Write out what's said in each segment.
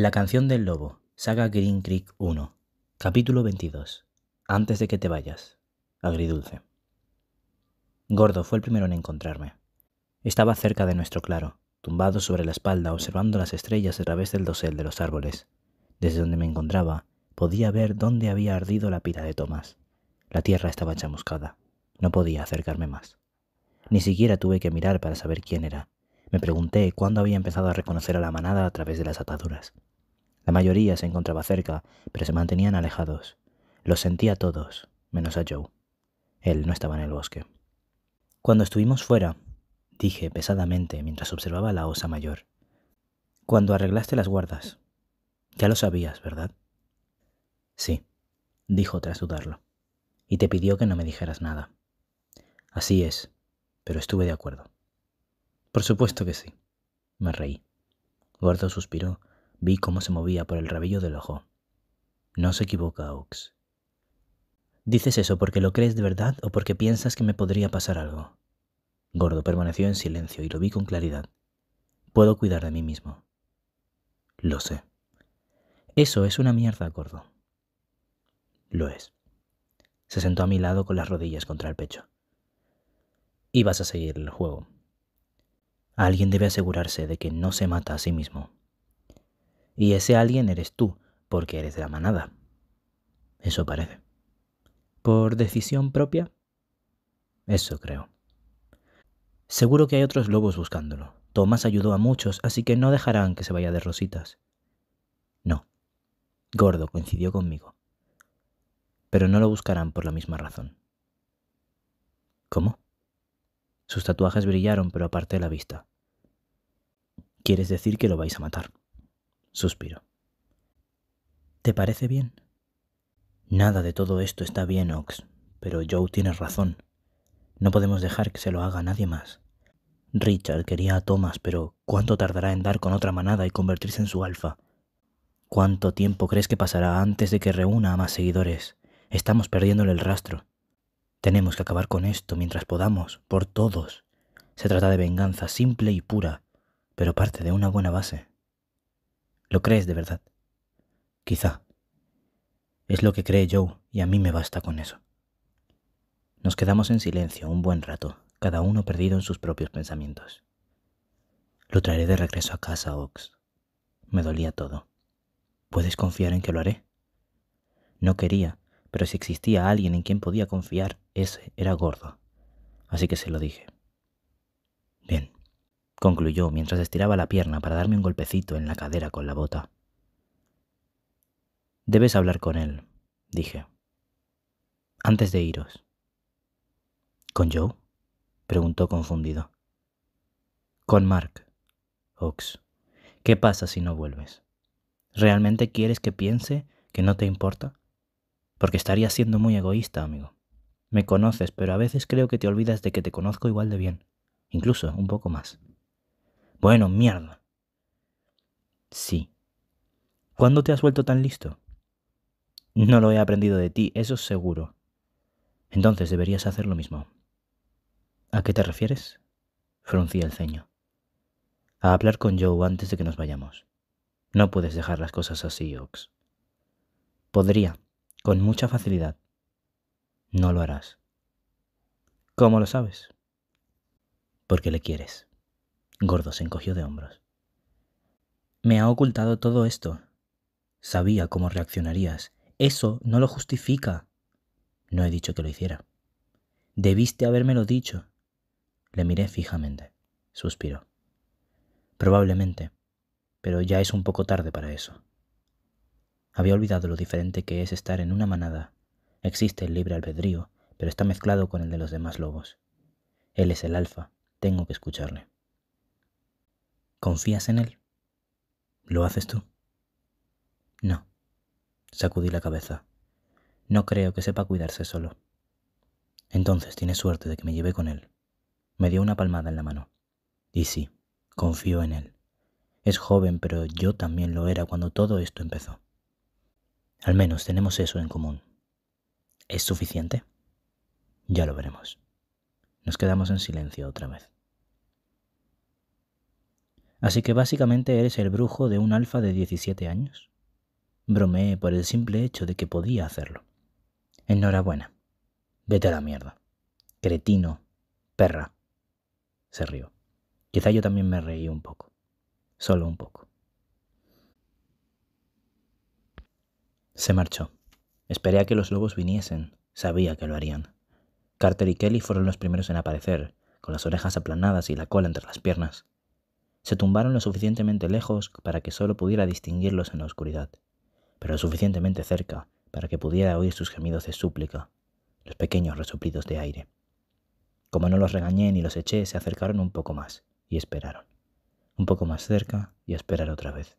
La canción del lobo, saga Green Creek 1, capítulo 22. Antes de que te vayas. Agridulce. Gordo fue el primero en encontrarme. Estaba cerca de nuestro claro, tumbado sobre la espalda observando las estrellas a través del dosel de los árboles. Desde donde me encontraba, podía ver dónde había ardido la pira de Tomás. La tierra estaba chamuscada. No podía acercarme más. Ni siquiera tuve que mirar para saber quién era. Me pregunté cuándo había empezado a reconocer a la manada a través de las ataduras. La mayoría se encontraba cerca, pero se mantenían alejados. Los sentía todos, menos a Joe. Él no estaba en el bosque. Cuando estuvimos fuera, dije pesadamente mientras observaba la osa mayor. Cuando arreglaste las guardas. Ya lo sabías, ¿verdad? Sí, dijo tras dudarlo. Y te pidió que no me dijeras nada. Así es, pero estuve de acuerdo. Por supuesto que sí, me reí. Gordo suspiró Vi cómo se movía por el rabillo del ojo. No se equivoca, Oaks. ¿Dices eso porque lo crees de verdad o porque piensas que me podría pasar algo? Gordo permaneció en silencio y lo vi con claridad. Puedo cuidar de mí mismo. Lo sé. Eso es una mierda, Gordo. Lo es. Se sentó a mi lado con las rodillas contra el pecho. Y vas a seguir el juego. Alguien debe asegurarse de que no se mata a sí mismo. Y ese alguien eres tú, porque eres de la manada. Eso parece. ¿Por decisión propia? Eso creo. Seguro que hay otros lobos buscándolo. Tomás ayudó a muchos, así que no dejarán que se vaya de rositas. No. Gordo coincidió conmigo. Pero no lo buscarán por la misma razón. ¿Cómo? Sus tatuajes brillaron, pero aparté la vista. ¿Quieres decir que lo vais a matar? Suspiro. ¿Te parece bien? Nada de todo esto está bien, Ox, pero Joe tiene razón. No podemos dejar que se lo haga nadie más. Richard quería a Thomas, pero ¿cuánto tardará en dar con otra manada y convertirse en su alfa? ¿Cuánto tiempo crees que pasará antes de que reúna a más seguidores? Estamos perdiéndole el rastro. Tenemos que acabar con esto mientras podamos, por todos. Se trata de venganza simple y pura, pero parte de una buena base. ¿Lo crees de verdad? Quizá. Es lo que cree Joe y a mí me basta con eso. Nos quedamos en silencio un buen rato, cada uno perdido en sus propios pensamientos. Lo traeré de regreso a casa, Ox. Me dolía todo. ¿Puedes confiar en que lo haré? No quería, pero si existía alguien en quien podía confiar, ese era gordo. Así que se lo dije concluyó mientras estiraba la pierna para darme un golpecito en la cadera con la bota. Debes hablar con él, dije. Antes de iros. ¿Con Joe? preguntó confundido. Con Mark, Ox. ¿Qué pasa si no vuelves? ¿Realmente quieres que piense que no te importa? Porque estaría siendo muy egoísta, amigo. Me conoces, pero a veces creo que te olvidas de que te conozco igual de bien, incluso un poco más. Bueno, mierda. Sí. ¿Cuándo te has vuelto tan listo? No lo he aprendido de ti, eso seguro. Entonces deberías hacer lo mismo. ¿A qué te refieres? Fruncía el ceño. A hablar con Joe antes de que nos vayamos. No puedes dejar las cosas así, Ox. Podría, con mucha facilidad. No lo harás. ¿Cómo lo sabes? Porque le quieres. Gordo se encogió de hombros. Me ha ocultado todo esto. Sabía cómo reaccionarías. Eso no lo justifica. No he dicho que lo hiciera. Debiste habérmelo dicho. Le miré fijamente. Suspiró. Probablemente, pero ya es un poco tarde para eso. Había olvidado lo diferente que es estar en una manada. Existe el libre albedrío, pero está mezclado con el de los demás lobos. Él es el alfa, tengo que escucharle. ¿Confías en él? ¿Lo haces tú? No. Sacudí la cabeza. No creo que sepa cuidarse solo. Entonces tiene suerte de que me lleve con él. Me dio una palmada en la mano. Y sí, confío en él. Es joven, pero yo también lo era cuando todo esto empezó. Al menos tenemos eso en común. ¿Es suficiente? Ya lo veremos. Nos quedamos en silencio otra vez. Así que básicamente eres el brujo de un alfa de 17 años. Bromeé por el simple hecho de que podía hacerlo. Enhorabuena. Vete a la mierda. Cretino. Perra. Se rió. Quizá yo también me reí un poco. Solo un poco. Se marchó. Esperé a que los lobos viniesen. Sabía que lo harían. Carter y Kelly fueron los primeros en aparecer, con las orejas aplanadas y la cola entre las piernas. Se tumbaron lo suficientemente lejos para que solo pudiera distinguirlos en la oscuridad, pero lo suficientemente cerca para que pudiera oír sus gemidos de súplica, los pequeños resoplidos de aire. Como no los regañé ni los eché, se acercaron un poco más y esperaron. Un poco más cerca y esperar otra vez.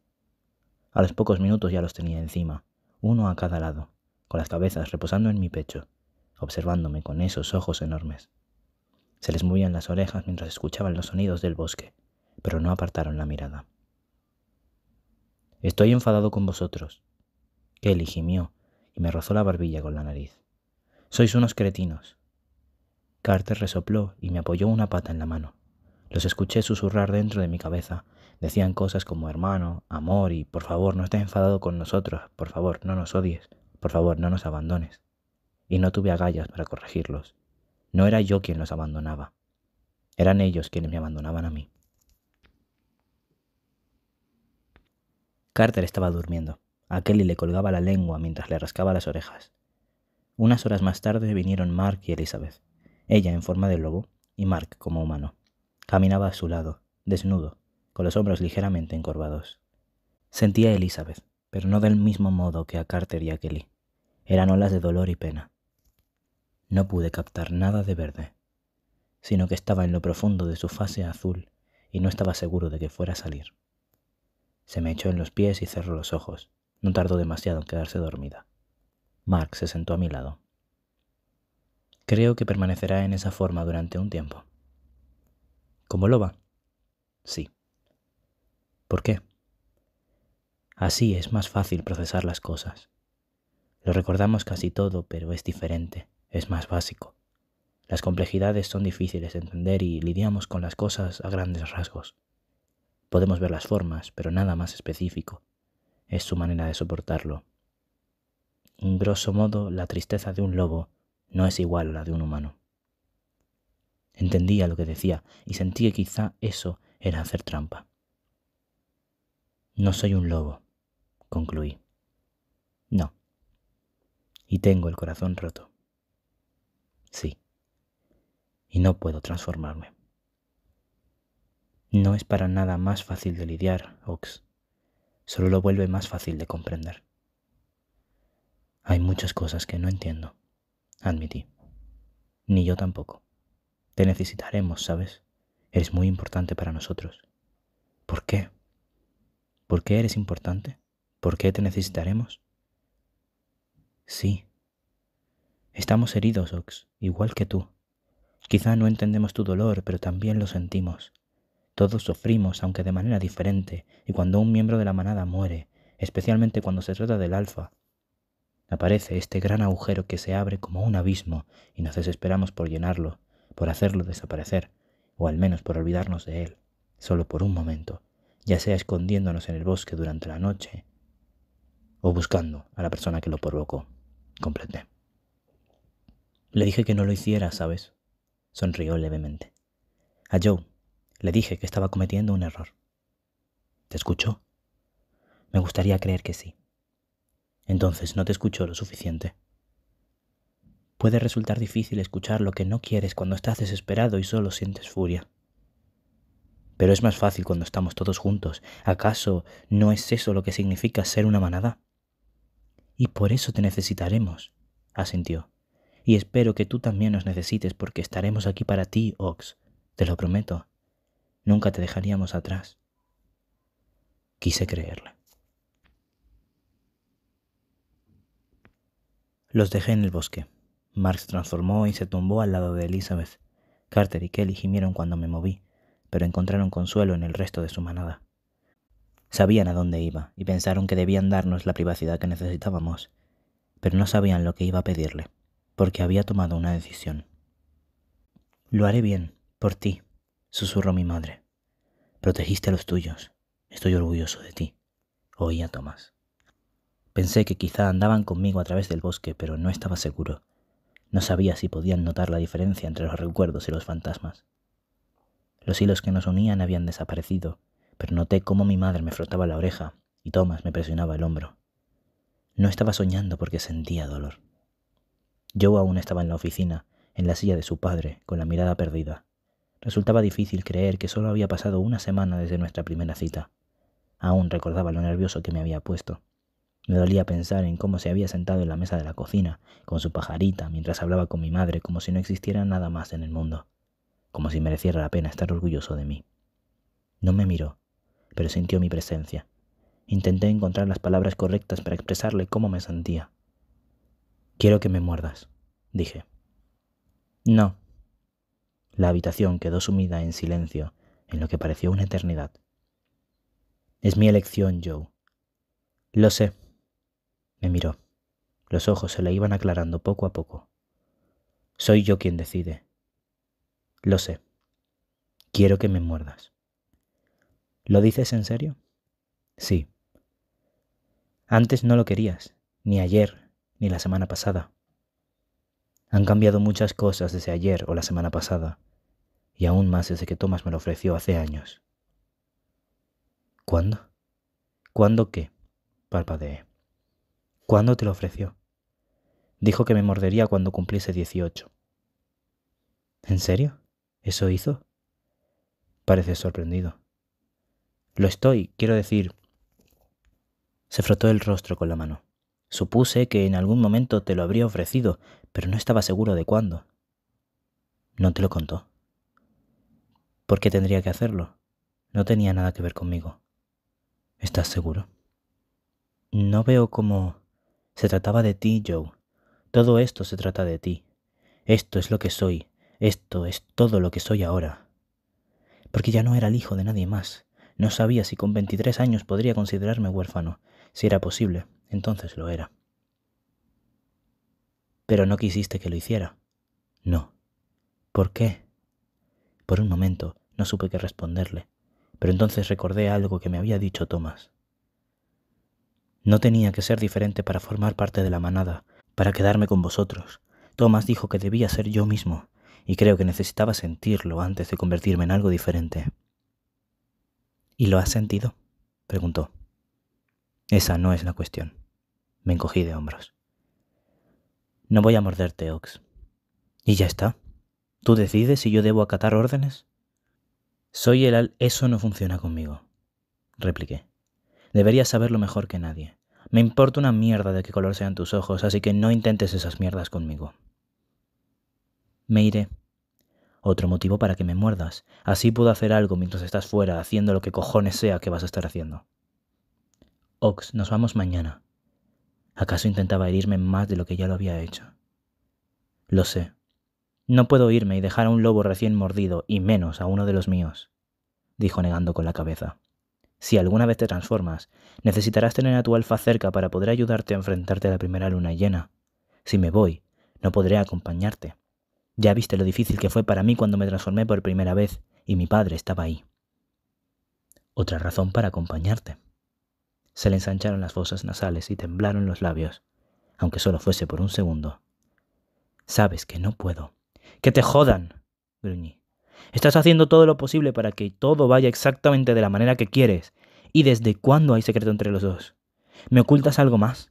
A los pocos minutos ya los tenía encima, uno a cada lado, con las cabezas reposando en mi pecho, observándome con esos ojos enormes. Se les movían las orejas mientras escuchaban los sonidos del bosque, pero no apartaron la mirada. Estoy enfadado con vosotros. Kelly gimió y me rozó la barbilla con la nariz. Sois unos cretinos. Carter resopló y me apoyó una pata en la mano. Los escuché susurrar dentro de mi cabeza. Decían cosas como hermano, amor y por favor no estés enfadado con nosotros, por favor no nos odies, por favor no nos abandones. Y no tuve agallas para corregirlos. No era yo quien los abandonaba. Eran ellos quienes me abandonaban a mí. Carter estaba durmiendo. A Kelly le colgaba la lengua mientras le rascaba las orejas. Unas horas más tarde vinieron Mark y Elizabeth, ella en forma de lobo y Mark como humano. Caminaba a su lado, desnudo, con los hombros ligeramente encorvados. Sentía a Elizabeth, pero no del mismo modo que a Carter y a Kelly. Eran olas de dolor y pena. No pude captar nada de verde, sino que estaba en lo profundo de su fase azul y no estaba seguro de que fuera a salir. Se me echó en los pies y cerró los ojos. No tardó demasiado en quedarse dormida. Mark se sentó a mi lado. Creo que permanecerá en esa forma durante un tiempo. ¿Como loba? Sí. ¿Por qué? Así es más fácil procesar las cosas. Lo recordamos casi todo, pero es diferente, es más básico. Las complejidades son difíciles de entender y lidiamos con las cosas a grandes rasgos. Podemos ver las formas, pero nada más específico. Es su manera de soportarlo. En grosso modo, la tristeza de un lobo no es igual a la de un humano. Entendía lo que decía y sentí que quizá eso era hacer trampa. No soy un lobo, concluí. No. Y tengo el corazón roto. Sí. Y no puedo transformarme no es para nada más fácil de lidiar, Ox. Solo lo vuelve más fácil de comprender. Hay muchas cosas que no entiendo, admití. Ni yo tampoco. Te necesitaremos, ¿sabes? Eres muy importante para nosotros. ¿Por qué? ¿Por qué eres importante? ¿Por qué te necesitaremos? Sí. Estamos heridos, Ox, igual que tú. Quizá no entendemos tu dolor, pero también lo sentimos. Todos sufrimos, aunque de manera diferente, y cuando un miembro de la manada muere, especialmente cuando se trata del alfa, aparece este gran agujero que se abre como un abismo y nos desesperamos por llenarlo, por hacerlo desaparecer, o al menos por olvidarnos de él, solo por un momento, ya sea escondiéndonos en el bosque durante la noche o buscando a la persona que lo provocó. Completé. Le dije que no lo hiciera, ¿sabes? Sonrió levemente. A Joe le dije que estaba cometiendo un error. ¿Te escuchó? Me gustaría creer que sí. Entonces no te escuchó lo suficiente. Puede resultar difícil escuchar lo que no quieres cuando estás desesperado y solo sientes furia. Pero es más fácil cuando estamos todos juntos. ¿Acaso no es eso lo que significa ser una manada? Y por eso te necesitaremos, asintió. Y espero que tú también nos necesites porque estaremos aquí para ti, Ox. Te lo prometo. Nunca te dejaríamos atrás. Quise creerle. Los dejé en el bosque. Marx transformó y se tumbó al lado de Elizabeth. Carter y Kelly gimieron cuando me moví, pero encontraron consuelo en el resto de su manada. Sabían a dónde iba y pensaron que debían darnos la privacidad que necesitábamos, pero no sabían lo que iba a pedirle, porque había tomado una decisión. Lo haré bien, por ti, susurró mi madre. Protegiste a los tuyos. Estoy orgulloso de ti. oía a Tomás. Pensé que quizá andaban conmigo a través del bosque, pero no estaba seguro. No sabía si podían notar la diferencia entre los recuerdos y los fantasmas. Los hilos que nos unían habían desaparecido, pero noté cómo mi madre me frotaba la oreja y tomás me presionaba el hombro. No estaba soñando porque sentía dolor. Yo aún estaba en la oficina, en la silla de su padre, con la mirada perdida. Resultaba difícil creer que solo había pasado una semana desde nuestra primera cita. Aún recordaba lo nervioso que me había puesto. Me dolía pensar en cómo se había sentado en la mesa de la cocina, con su pajarita, mientras hablaba con mi madre como si no existiera nada más en el mundo, como si mereciera la pena estar orgulloso de mí. No me miró, pero sintió mi presencia. Intenté encontrar las palabras correctas para expresarle cómo me sentía. Quiero que me muerdas, dije. No, la habitación quedó sumida en silencio, en lo que pareció una eternidad. Es mi elección, Joe. Lo sé. Me miró. Los ojos se le iban aclarando poco a poco. Soy yo quien decide. Lo sé. Quiero que me muerdas. ¿Lo dices en serio? Sí. Antes no lo querías, ni ayer, ni la semana pasada. Han cambiado muchas cosas desde ayer o la semana pasada y aún más desde que Tomás me lo ofreció hace años. ¿Cuándo? ¿Cuándo qué? parpadeé. ¿Cuándo te lo ofreció? Dijo que me mordería cuando cumpliese 18. ¿En serio? ¿Eso hizo? Parece sorprendido. Lo estoy, quiero decir. Se frotó el rostro con la mano. Supuse que en algún momento te lo habría ofrecido, pero no estaba seguro de cuándo. ¿No te lo contó? ¿Por qué tendría que hacerlo? No tenía nada que ver conmigo. ¿Estás seguro? No veo cómo... Se trataba de ti, Joe. Todo esto se trata de ti. Esto es lo que soy. Esto es todo lo que soy ahora. Porque ya no era el hijo de nadie más. No sabía si con 23 años podría considerarme huérfano. Si era posible, entonces lo era. Pero no quisiste que lo hiciera. No. ¿Por qué? Por un momento no supe qué responderle, pero entonces recordé algo que me había dicho Tomás. No tenía que ser diferente para formar parte de la manada, para quedarme con vosotros. Tomás dijo que debía ser yo mismo, y creo que necesitaba sentirlo antes de convertirme en algo diferente. ¿Y lo has sentido? preguntó. Esa no es la cuestión. Me encogí de hombros. No voy a morderte, Ox. Y ya está. Tú decides si yo debo acatar órdenes soy el al... Eso no funciona conmigo, repliqué. Deberías saberlo mejor que nadie. Me importa una mierda de qué color sean tus ojos, así que no intentes esas mierdas conmigo. Me iré. Otro motivo para que me muerdas. Así puedo hacer algo mientras estás fuera haciendo lo que cojones sea que vas a estar haciendo. Ox, nos vamos mañana. ¿Acaso intentaba herirme más de lo que ya lo había hecho? Lo sé, no puedo irme y dejar a un lobo recién mordido, y menos a uno de los míos, dijo negando con la cabeza. Si alguna vez te transformas, necesitarás tener a tu alfa cerca para poder ayudarte a enfrentarte a la primera luna llena. Si me voy, no podré acompañarte. Ya viste lo difícil que fue para mí cuando me transformé por primera vez y mi padre estaba ahí. Otra razón para acompañarte. Se le ensancharon las fosas nasales y temblaron los labios, aunque solo fuese por un segundo. Sabes que no puedo. Que te jodan, gruñí. Estás haciendo todo lo posible para que todo vaya exactamente de la manera que quieres. ¿Y desde cuándo hay secreto entre los dos? ¿Me ocultas algo más?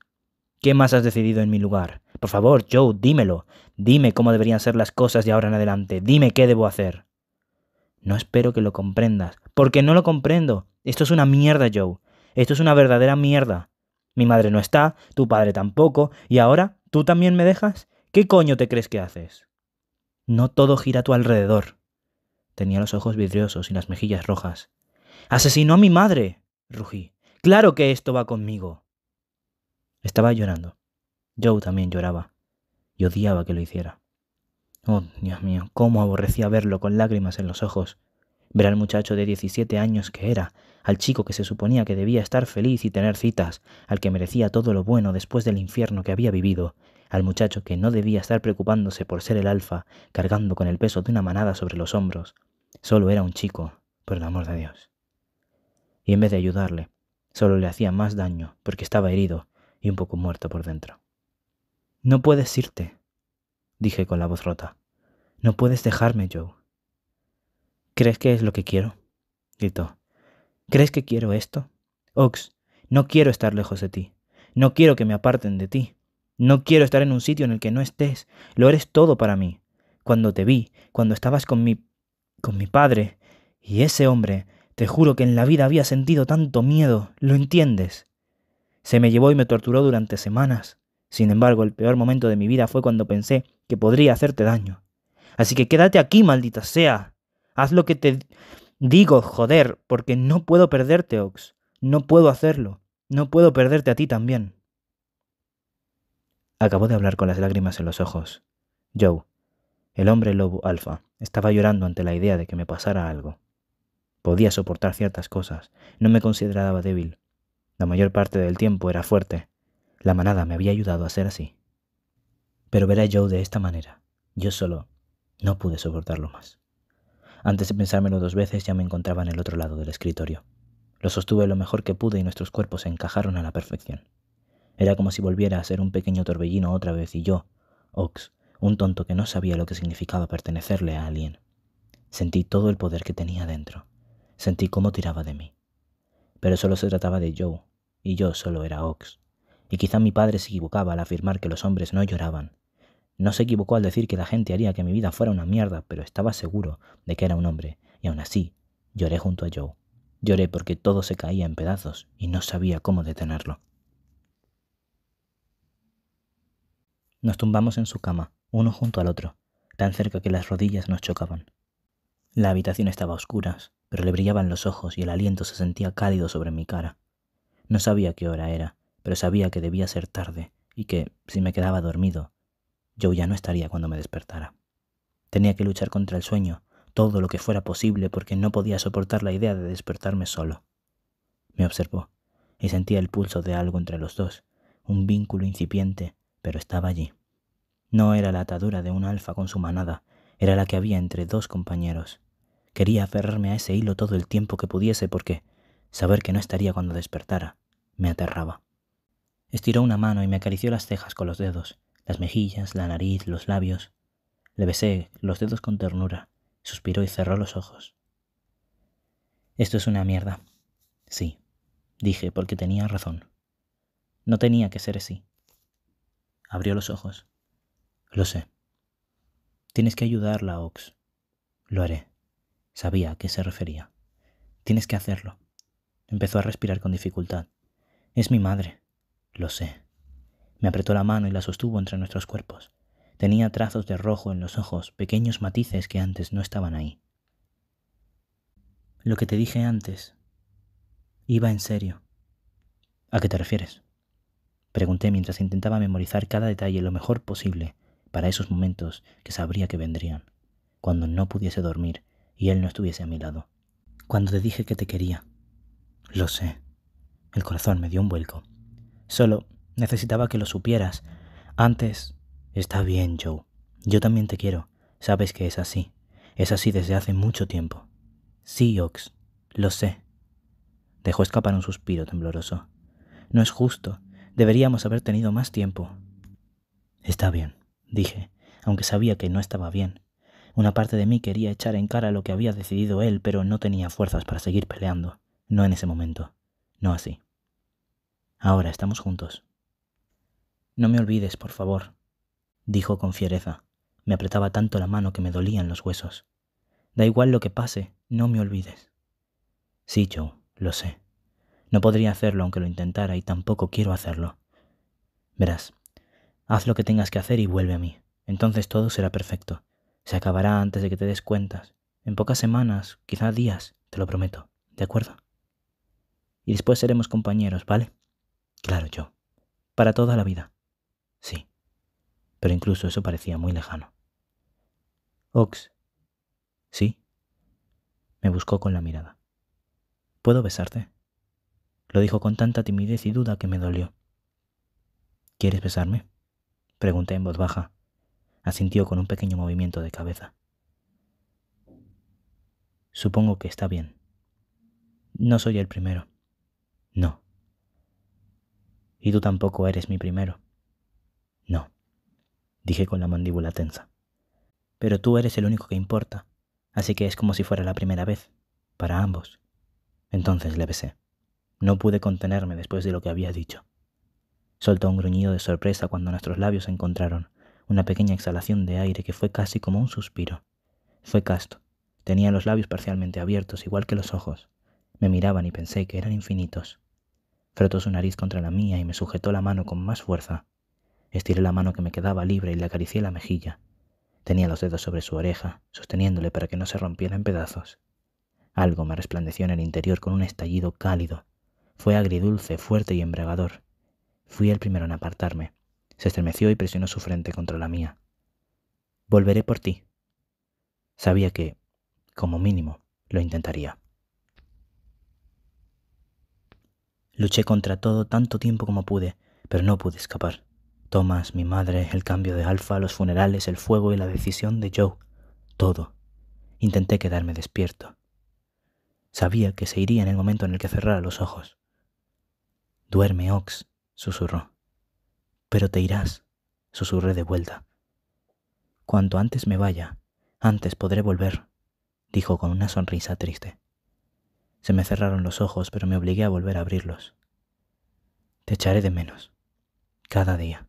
¿Qué más has decidido en mi lugar? Por favor, Joe, dímelo. Dime cómo deberían ser las cosas de ahora en adelante. Dime qué debo hacer. No espero que lo comprendas, porque no lo comprendo. Esto es una mierda, Joe. Esto es una verdadera mierda. Mi madre no está, tu padre tampoco, y ahora, ¿tú también me dejas? ¿Qué coño te crees que haces? No todo gira a tu alrededor. Tenía los ojos vidriosos y las mejillas rojas. ¡Asesinó a mi madre! rugí. ¡Claro que esto va conmigo! Estaba llorando. Joe también lloraba. Y odiaba que lo hiciera. Oh, Dios mío, cómo aborrecía verlo con lágrimas en los ojos. Ver al muchacho de 17 años que era, al chico que se suponía que debía estar feliz y tener citas, al que merecía todo lo bueno después del infierno que había vivido, al muchacho que no debía estar preocupándose por ser el alfa, cargando con el peso de una manada sobre los hombros. Solo era un chico, por el amor de Dios. Y en vez de ayudarle, solo le hacía más daño porque estaba herido y un poco muerto por dentro. No puedes irte, dije con la voz rota. No puedes dejarme, Joe. ¿Crees que es lo que quiero? gritó. ¿Crees que quiero esto? Ox, no quiero estar lejos de ti. No quiero que me aparten de ti. No quiero estar en un sitio en el que no estés. Lo eres todo para mí. Cuando te vi, cuando estabas con mi... con mi padre y ese hombre, te juro que en la vida había sentido tanto miedo. ¿Lo entiendes? Se me llevó y me torturó durante semanas. Sin embargo, el peor momento de mi vida fue cuando pensé que podría hacerte daño. Así que quédate aquí, maldita sea. Haz lo que te digo, joder, porque no puedo perderte, Ox. No puedo hacerlo. No puedo perderte a ti también. Acabó de hablar con las lágrimas en los ojos. Joe, el hombre lobo alfa, estaba llorando ante la idea de que me pasara algo. Podía soportar ciertas cosas, no me consideraba débil. La mayor parte del tiempo era fuerte. La manada me había ayudado a ser así. Pero ver a Joe de esta manera, yo solo no pude soportarlo más. Antes de pensármelo dos veces ya me encontraba en el otro lado del escritorio. Lo sostuve lo mejor que pude y nuestros cuerpos se encajaron a la perfección. Era como si volviera a ser un pequeño torbellino otra vez y yo, Ox, un tonto que no sabía lo que significaba pertenecerle a alguien. Sentí todo el poder que tenía dentro. Sentí cómo tiraba de mí. Pero solo se trataba de Joe, y yo solo era Ox. Y quizá mi padre se equivocaba al afirmar que los hombres no lloraban, no se equivocó al decir que la gente haría que mi vida fuera una mierda, pero estaba seguro de que era un hombre, y aún así lloré junto a Joe. Lloré porque todo se caía en pedazos y no sabía cómo detenerlo. Nos tumbamos en su cama, uno junto al otro, tan cerca que las rodillas nos chocaban. La habitación estaba a oscuras, pero le brillaban los ojos y el aliento se sentía cálido sobre mi cara. No sabía qué hora era, pero sabía que debía ser tarde y que, si me quedaba dormido, yo ya no estaría cuando me despertara. Tenía que luchar contra el sueño, todo lo que fuera posible, porque no podía soportar la idea de despertarme solo. Me observó, y sentía el pulso de algo entre los dos, un vínculo incipiente, pero estaba allí. No era la atadura de un alfa con su manada, era la que había entre dos compañeros. Quería aferrarme a ese hilo todo el tiempo que pudiese porque saber que no estaría cuando despertara me aterraba. Estiró una mano y me acarició las cejas con los dedos las mejillas, la nariz, los labios. Le besé los dedos con ternura, suspiró y cerró los ojos. Esto es una mierda. Sí, dije, porque tenía razón. No tenía que ser así. Abrió los ojos. Lo sé. Tienes que ayudarla, Ox. Lo haré. Sabía a qué se refería. Tienes que hacerlo. Empezó a respirar con dificultad. Es mi madre. Lo sé. Me apretó la mano y la sostuvo entre nuestros cuerpos. Tenía trazos de rojo en los ojos, pequeños matices que antes no estaban ahí. Lo que te dije antes. Iba en serio. ¿A qué te refieres? Pregunté mientras intentaba memorizar cada detalle lo mejor posible para esos momentos que sabría que vendrían, cuando no pudiese dormir y él no estuviese a mi lado. Cuando te dije que te quería. Lo sé. El corazón me dio un vuelco. Solo Necesitaba que lo supieras. Antes... Está bien, Joe. Yo también te quiero. Sabes que es así. Es así desde hace mucho tiempo. Sí, Ox. Lo sé. Dejó escapar un suspiro tembloroso. No es justo. Deberíamos haber tenido más tiempo. Está bien, dije, aunque sabía que no estaba bien. Una parte de mí quería echar en cara lo que había decidido él, pero no tenía fuerzas para seguir peleando. No en ese momento. No así. Ahora estamos juntos. No me olvides, por favor, dijo con fiereza. Me apretaba tanto la mano que me dolían los huesos. Da igual lo que pase, no me olvides. Sí, yo lo sé. No podría hacerlo aunque lo intentara y tampoco quiero hacerlo. Verás, haz lo que tengas que hacer y vuelve a mí. Entonces todo será perfecto. Se acabará antes de que te des cuentas. En pocas semanas, quizá días, te lo prometo. ¿De acuerdo? Y después seremos compañeros, ¿vale? Claro, yo. Para toda la vida pero incluso eso parecía muy lejano. Ox. ¿Sí? Me buscó con la mirada. ¿Puedo besarte? Lo dijo con tanta timidez y duda que me dolió. ¿Quieres besarme? Pregunté en voz baja. Asintió con un pequeño movimiento de cabeza. Supongo que está bien. No soy el primero. No. Y tú tampoco eres mi primero dije con la mandíbula tensa. Pero tú eres el único que importa, así que es como si fuera la primera vez, para ambos. Entonces le besé. No pude contenerme después de lo que había dicho. Soltó un gruñido de sorpresa cuando nuestros labios encontraron, una pequeña exhalación de aire que fue casi como un suspiro. Fue casto. Tenía los labios parcialmente abiertos, igual que los ojos. Me miraban y pensé que eran infinitos. Frotó su nariz contra la mía y me sujetó la mano con más fuerza. Estiré la mano que me quedaba libre y le acaricié la mejilla. Tenía los dedos sobre su oreja, sosteniéndole para que no se rompiera en pedazos. Algo me resplandeció en el interior con un estallido cálido. Fue agridulce, fuerte y embriagador. Fui el primero en apartarme. Se estremeció y presionó su frente contra la mía. Volveré por ti. Sabía que, como mínimo, lo intentaría. Luché contra todo tanto tiempo como pude, pero no pude escapar. Tomás, mi madre, el cambio de Alfa, los funerales, el fuego y la decisión de Joe. Todo. Intenté quedarme despierto. Sabía que se iría en el momento en el que cerrara los ojos. Duerme, Ox, susurró. Pero te irás, susurré de vuelta. Cuanto antes me vaya, antes podré volver, dijo con una sonrisa triste. Se me cerraron los ojos, pero me obligué a volver a abrirlos. Te echaré de menos, cada día.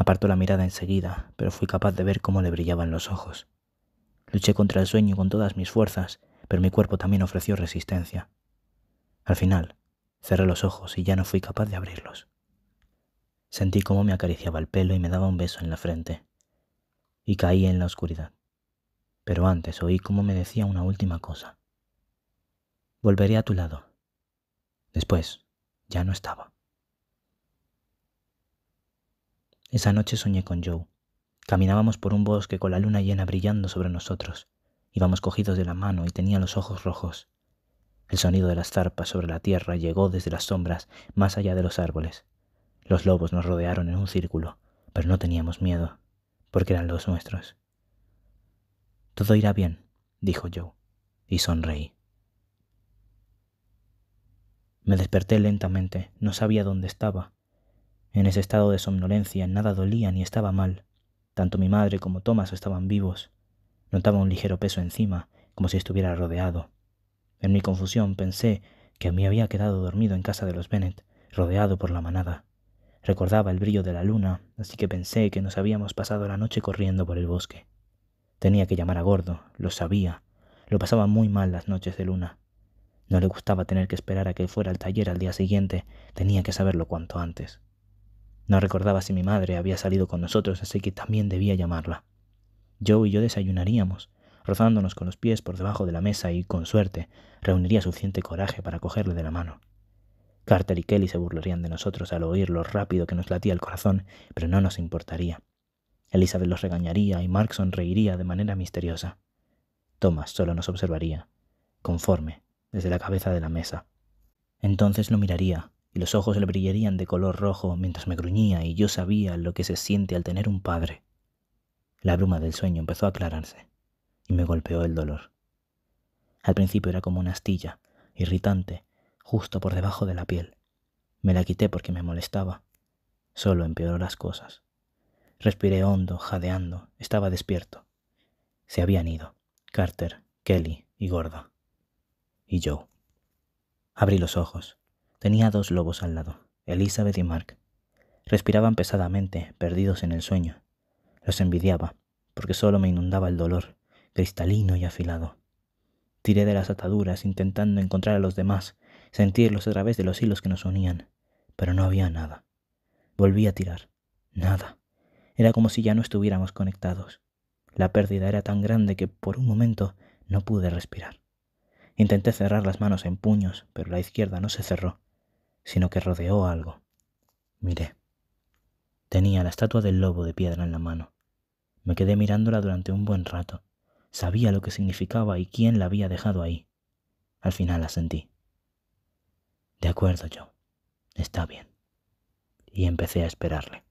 Apartó la mirada enseguida, pero fui capaz de ver cómo le brillaban los ojos. Luché contra el sueño con todas mis fuerzas, pero mi cuerpo también ofreció resistencia. Al final, cerré los ojos y ya no fui capaz de abrirlos. Sentí cómo me acariciaba el pelo y me daba un beso en la frente. Y caí en la oscuridad. Pero antes oí cómo me decía una última cosa. Volveré a tu lado. Después, ya no estaba. Esa noche soñé con Joe. Caminábamos por un bosque con la luna llena brillando sobre nosotros. Íbamos cogidos de la mano y tenía los ojos rojos. El sonido de las zarpas sobre la tierra llegó desde las sombras, más allá de los árboles. Los lobos nos rodearon en un círculo, pero no teníamos miedo, porque eran los nuestros. Todo irá bien, dijo Joe, y sonreí. Me desperté lentamente, no sabía dónde estaba, en ese estado de somnolencia nada dolía ni estaba mal. Tanto mi madre como Thomas estaban vivos. Notaba un ligero peso encima, como si estuviera rodeado. En mi confusión pensé que me había quedado dormido en casa de los Bennett, rodeado por la manada. Recordaba el brillo de la luna, así que pensé que nos habíamos pasado la noche corriendo por el bosque. Tenía que llamar a Gordo, lo sabía. Lo pasaba muy mal las noches de luna. No le gustaba tener que esperar a que fuera al taller al día siguiente, tenía que saberlo cuanto antes. No recordaba si mi madre había salido con nosotros, así que también debía llamarla. Joe y yo desayunaríamos, rozándonos con los pies por debajo de la mesa y, con suerte, reuniría suficiente coraje para cogerle de la mano. Carter y Kelly se burlarían de nosotros al oír lo rápido que nos latía el corazón, pero no nos importaría. Elizabeth los regañaría y Mark sonreiría de manera misteriosa. Thomas solo nos observaría, conforme, desde la cabeza de la mesa. Entonces lo miraría, y los ojos le brillarían de color rojo mientras me gruñía y yo sabía lo que se siente al tener un padre. La bruma del sueño empezó a aclararse y me golpeó el dolor. Al principio era como una astilla, irritante, justo por debajo de la piel. Me la quité porque me molestaba. Solo empeoró las cosas. Respiré hondo, jadeando. Estaba despierto. Se habían ido. Carter, Kelly y Gorda. Y yo Abrí los ojos. Tenía dos lobos al lado, Elizabeth y Mark. Respiraban pesadamente, perdidos en el sueño. Los envidiaba, porque solo me inundaba el dolor, cristalino y afilado. Tiré de las ataduras intentando encontrar a los demás, sentirlos a través de los hilos que nos unían, pero no había nada. Volví a tirar. Nada. Era como si ya no estuviéramos conectados. La pérdida era tan grande que por un momento no pude respirar. Intenté cerrar las manos en puños, pero la izquierda no se cerró sino que rodeó algo. Miré. Tenía la estatua del lobo de piedra en la mano. Me quedé mirándola durante un buen rato. Sabía lo que significaba y quién la había dejado ahí. Al final la sentí. De acuerdo, yo. Está bien. Y empecé a esperarle.